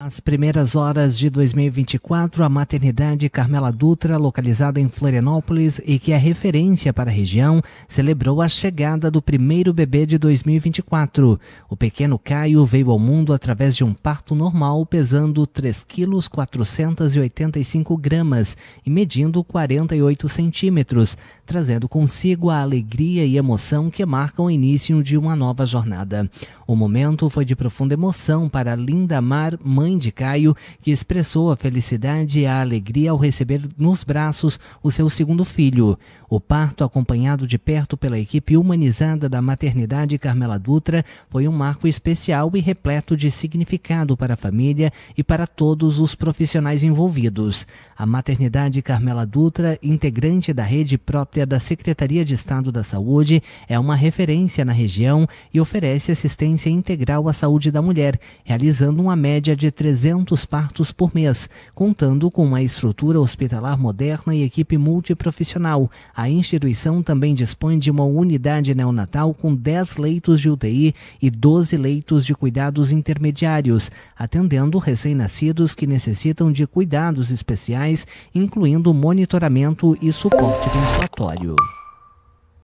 As primeiras horas de 2024, a maternidade Carmela Dutra, localizada em Florianópolis e que é referência para a região, celebrou a chegada do primeiro bebê de 2024. O pequeno Caio veio ao mundo através de um parto normal, pesando 3,485 kg e medindo 48 centímetros, trazendo consigo a alegria e emoção que marcam o início de uma nova jornada. O momento foi de profunda emoção para Linda Mar, mãe mãe de Caio, que expressou a felicidade e a alegria ao receber nos braços o seu segundo filho. O parto, acompanhado de perto pela equipe humanizada da maternidade Carmela Dutra, foi um marco especial e repleto de significado para a família e para todos os profissionais envolvidos. A maternidade Carmela Dutra, integrante da rede própria da Secretaria de Estado da Saúde, é uma referência na região e oferece assistência integral à saúde da mulher, realizando uma média de 300 partos por mês, contando com uma estrutura hospitalar moderna e equipe multiprofissional. A instituição também dispõe de uma unidade neonatal com 10 leitos de UTI e 12 leitos de cuidados intermediários, atendendo recém-nascidos que necessitam de cuidados especiais, incluindo monitoramento e suporte ventilatório.